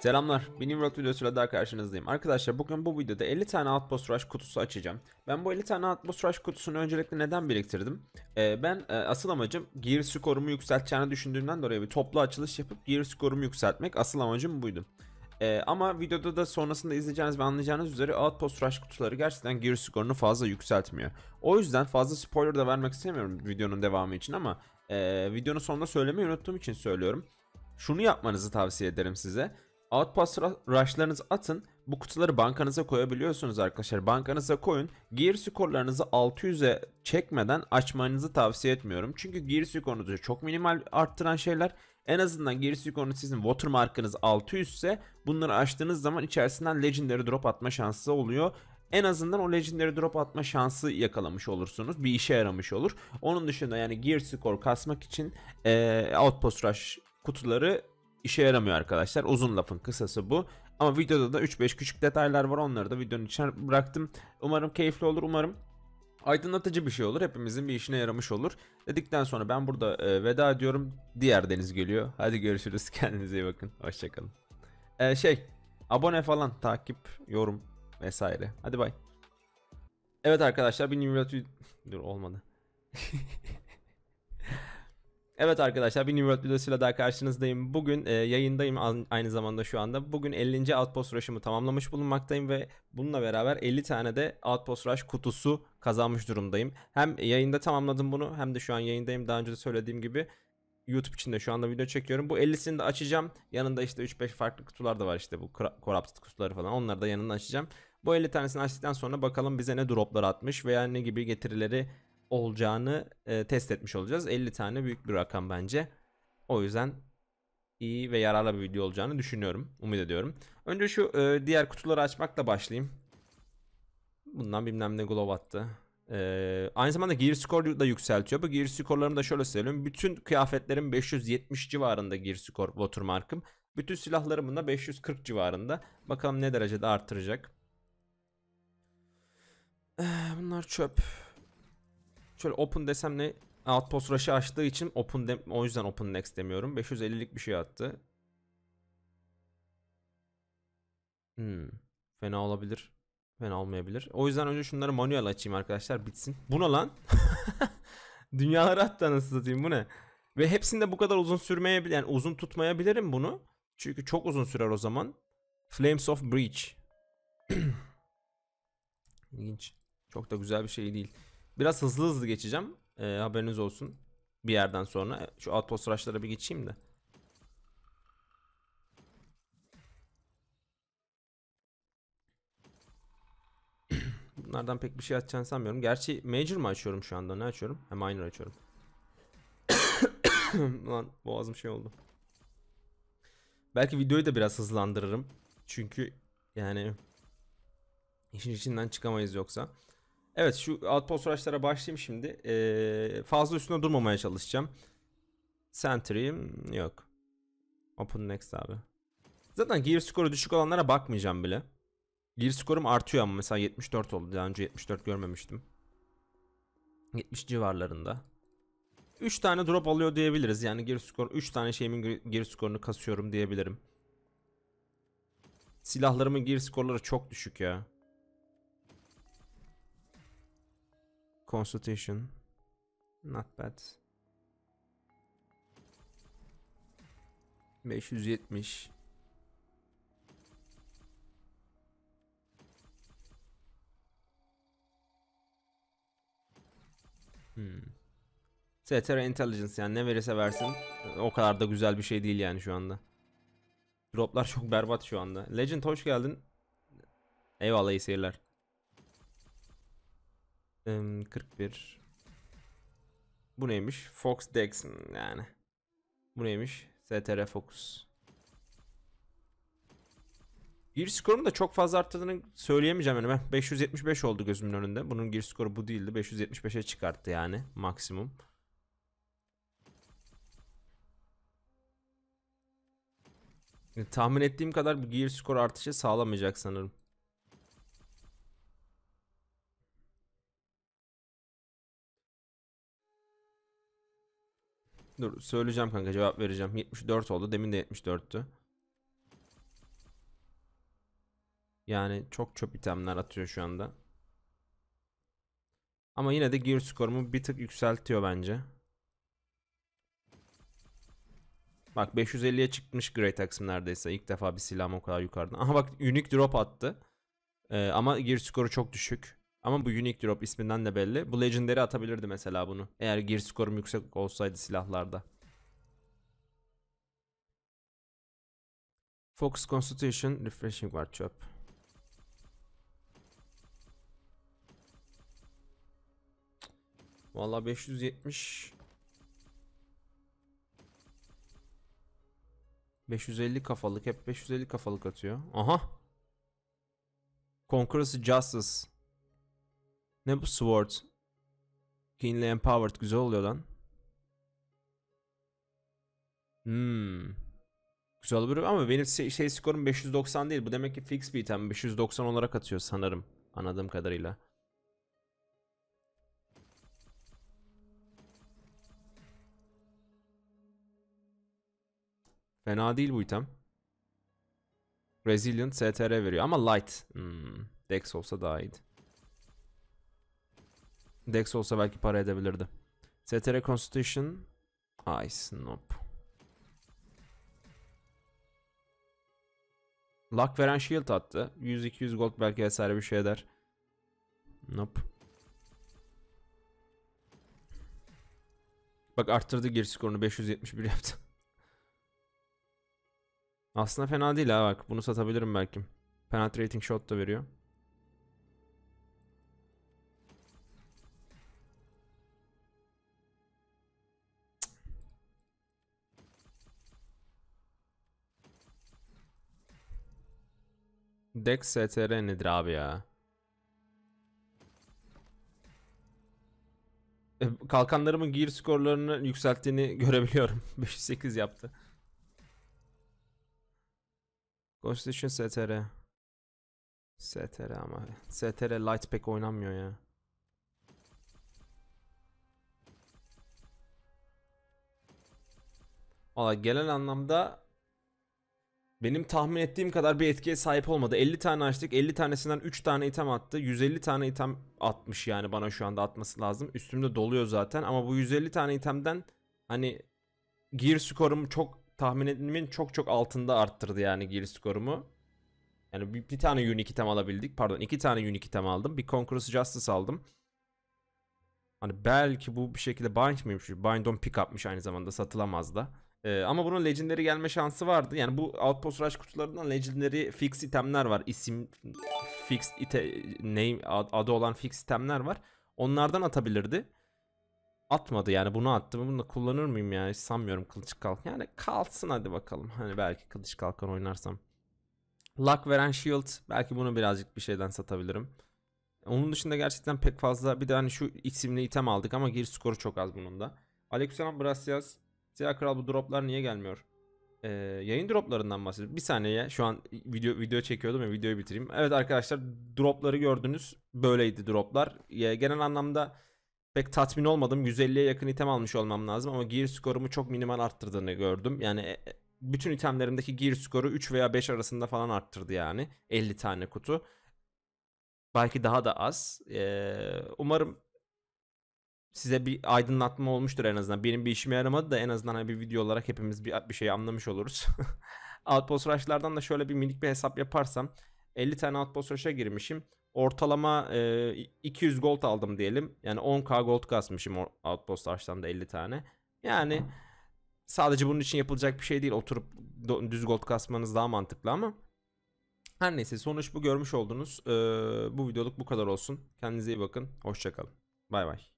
Selamlar, benim World videosuyla daha karşınızdayım. Arkadaşlar bugün bu videoda 50 tane Outpost Rush kutusu açacağım. Ben bu 50 tane Outpost Rush kutusunu öncelikle neden biriktirdim? Ee, ben e, asıl amacım gear skorumu yükselteceğini düşündüğümden dolayı bir toplu açılış yapıp gear skorumu yükseltmek asıl amacım buydu. Ee, ama videoda da sonrasında izleyeceğiniz ve anlayacağınız üzere Outpost Rush kutuları gerçekten gear skorunu fazla yükseltmiyor. O yüzden fazla spoiler da vermek istemiyorum videonun devamı için ama e, videonun sonunda söylemeyi unuttuğum için söylüyorum. Şunu yapmanızı tavsiye ederim size Outpass rushlarınızı atın. Bu kutuları bankanıza koyabiliyorsunuz arkadaşlar. Bankanıza koyun. Gear skorlarınızı 600'e çekmeden açmanızı tavsiye etmiyorum. Çünkü gear skorunuzu çok minimal arttıran şeyler. En azından gear skorunuz sizin watermarkınız 600 ise bunları açtığınız zaman içerisinden legendary drop atma şansı oluyor en azından o Legendary drop atma şansı yakalamış olursunuz. Bir işe yaramış olur. Onun dışında yani Gear Score kasmak için e, Outpost Rush kutuları işe yaramıyor arkadaşlar. Uzun lafın kısası bu. Ama videoda da 3-5 küçük detaylar var. Onları da videonun içine bıraktım. Umarım keyifli olur. Umarım aydınlatıcı bir şey olur. Hepimizin bir işine yaramış olur. Dedikten sonra ben burada e, veda ediyorum. Diğer deniz geliyor. Hadi görüşürüz. Kendinize iyi bakın. Hoşçakalın. E, şey abone falan takip yorum vesaire. Hadi bay. Evet arkadaşlar bir Nimratu... Dur olmadı. Evet arkadaşlar bir New World videosuyla daha karşınızdayım. Bugün e, yayındayım aynı zamanda şu anda. Bugün 50. Outpost Rush'ımı tamamlamış bulunmaktayım ve bununla beraber 50 tane de Outpost Rush kutusu kazanmış durumdayım. Hem yayında tamamladım bunu hem de şu an yayındayım. Daha önce de söylediğim gibi YouTube için de şu anda video çekiyorum. Bu 50'sini de açacağım. Yanında işte 3-5 farklı kutular da var işte bu corrupted kutuları falan. Onları da yanında açacağım. Bu 50 tanesini açtıktan sonra bakalım bize ne droplar atmış veya ne gibi getirileri olacağını e, test etmiş olacağız. 50 tane büyük bir rakam bence. O yüzden iyi ve yararlı bir video olacağını düşünüyorum. Umut ediyorum. Önce şu e, diğer kutuları açmakla başlayayım. Bundan bilmem ne glow attı. Ee, aynı zamanda gear score da yükseltiyor. Bu gear skorlarımı da şöyle söyleyeyim. Bütün kıyafetlerim 570 civarında gear score watermark'ım. Bütün silahlarım da 540 civarında. Bakalım ne derecede artıracak. Eh, bunlar çöp. Şöyle open desem ne? Outpost rush'ı açtığı için open de, o yüzden open next demiyorum. 550'lik bir şey attı. Hmm. Fena olabilir. Fena olmayabilir. O yüzden önce şunları manuel açayım arkadaşlar bitsin. Bu ne lan? Dünyaları hatta nasıl satayım bu ne? Ve hepsinde bu kadar uzun sürmeyebilir. Yani uzun tutmayabilirim bunu. Çünkü çok uzun sürer o zaman. Flames of Breach. İlginç. Çok da güzel bir şey değil. Biraz hızlı hızlı geçeceğim. E, haberiniz olsun. Bir yerden sonra. E, şu outpost rush'lara bir geçeyim de. Bunlardan pek bir şey açacağını sanmıyorum. Gerçi major mı açıyorum şu anda? Ne açıyorum? Ha, minor açıyorum. Lan boğazım şey oldu. Belki videoyu da biraz hızlandırırım. Çünkü yani işin içinden çıkamayız yoksa. Evet şu outpost araçlara başlayayım şimdi. Ee, fazla üstüne durmamaya çalışacağım. Sentry'im yok. Open next abi. Zaten gear skoru düşük olanlara bakmayacağım bile. Gear skorum artıyor ama mesela 74 oldu. Daha önce 74 görmemiştim. 70 civarlarında. 3 tane drop alıyor diyebiliriz. Yani gear skor 3 tane şeyimin gear skorunu kasıyorum diyebilirim. Silahlarımın gear skorları çok düşük ya. Constitution. Not bad. 570. Hmm. Cetera Intelligence yani ne verirse versin o kadar da güzel bir şey değil yani şu anda. Droplar çok berbat şu anda. Legend hoş geldin. Eyvallah iyi seyirler. 41. Bu neymiş? Fox Dexon yani. Bu neymiş? STR Focus. Giriş skorum da çok fazla arttığını söyleyemeyeceğim yani ben 575 oldu gözümün önünde. Bunun giriş skoru bu değildi. 575'e çıkarttı yani maksimum. Tahmin ettiğim kadar bir giriş skor artışı sağlamayacak sanırım. Dur söyleyeceğim kanka cevap vereceğim. 74 oldu. Demin de 74'tü. Yani çok çöp itemler atıyor şu anda. Ama yine de gear skorumu bir tık yükseltiyor bence. Bak 550'ye çıkmış Great Axe neredeyse. İlk defa bir silahım o kadar yukarıdan. Aha bak unique drop attı. Ee, ama gear skoru çok düşük. Ama bu Unique Drop isminden de belli. Bu Legendary atabilirdi mesela bunu. Eğer gear skorum yüksek olsaydı silahlarda. Focus Constitution Refreshing var çöp. Valla 570 550 kafalık hep 550 kafalık atıyor. Aha. Conqueror's Justice. Ne bu Sword? Keenly Empowered güzel oluyor lan. Hmm. Güzel bir ama benim şey, şey skorum 590 değil. Bu demek ki fix bir item. 590 olarak atıyor sanırım. Anladığım kadarıyla. Fena değil bu item. Resilient STR veriyor ama light. Hmm. Dex olsa daha iyiydi. Dex olsa belki para edebilirdi. STR Constitution. Ice. Nope. Luck veren shield attı. 100-200 gold belki vesaire bir şey eder. Nope. Bak arttırdı giriş skorunu 571 yaptı. Aslında fena değil ha bak. Bunu satabilirim belki. Penetrating shot da veriyor. Deck STR nedir abi ya? Eh, kalkanlarımın gear skorlarını yükselttiğini görebiliyorum. 508 yaptı. Constitution STR. STR ama. STR light pek oynanmıyor ya. Valla gelen anlamda benim tahmin ettiğim kadar bir etkiye sahip olmadı. 50 tane açtık. 50 tanesinden 3 tane item attı. 150 tane item atmış yani bana şu anda atması lazım. Üstümde doluyor zaten ama bu 150 tane itemden hani gear skorumu çok tahmin ettiğimin çok çok altında arttırdı yani gear skorumu. Yani bir, bir tane unique item alabildik. Pardon iki tane unique item aldım. Bir Conqueror's Justice aldım. Hani belki bu bir şekilde bind miymiş? Bind on pick upmış aynı zamanda satılamaz da. Ee, ama bunun legendary gelme şansı vardı. Yani bu outpost rush kutularından legendary fix itemler var. İsim fix ite, name adı olan fix itemler var. Onlardan atabilirdi. Atmadı yani bunu attı mı bunu da kullanır mıyım yani hiç sanmıyorum kılıç kalk. Yani kalsın hadi bakalım. Hani belki kılıç kalkan oynarsam. Luck veren shield belki bunu birazcık bir şeyden satabilirim. Onun dışında gerçekten pek fazla bir de hani şu isimli item aldık ama gir skoru çok az bunun da. Alexander Brasias Siyah Kral bu droplar niye gelmiyor? Ee, yayın droplarından bahsediyorum. Bir saniye şu an video video çekiyordum ya videoyu bitireyim. Evet arkadaşlar dropları gördünüz. Böyleydi droplar. Ya, genel anlamda pek tatmin olmadım. 150'ye yakın item almış olmam lazım ama gear skorumu çok minimal arttırdığını gördüm. Yani e, e, bütün itemlerimdeki gear skoru 3 veya 5 arasında falan arttırdı yani. 50 tane kutu. Belki daha da az. Ee, umarım size bir aydınlatma olmuştur en azından. Benim bir işime yaramadı da en azından hani bir video olarak hepimiz bir, bir şey anlamış oluruz. Outpost Rush'lardan da şöyle bir minik bir hesap yaparsam 50 tane Outpost Rush'a girmişim. Ortalama e, 200 gold aldım diyelim. Yani 10k gold kasmışım Outpost Rush'tan da 50 tane. Yani sadece bunun için yapılacak bir şey değil. Oturup düz gold kasmanız daha mantıklı ama. Her neyse sonuç bu görmüş oldunuz. Ee, bu videoluk bu kadar olsun. Kendinize iyi bakın. Hoşçakalın. Bay bay.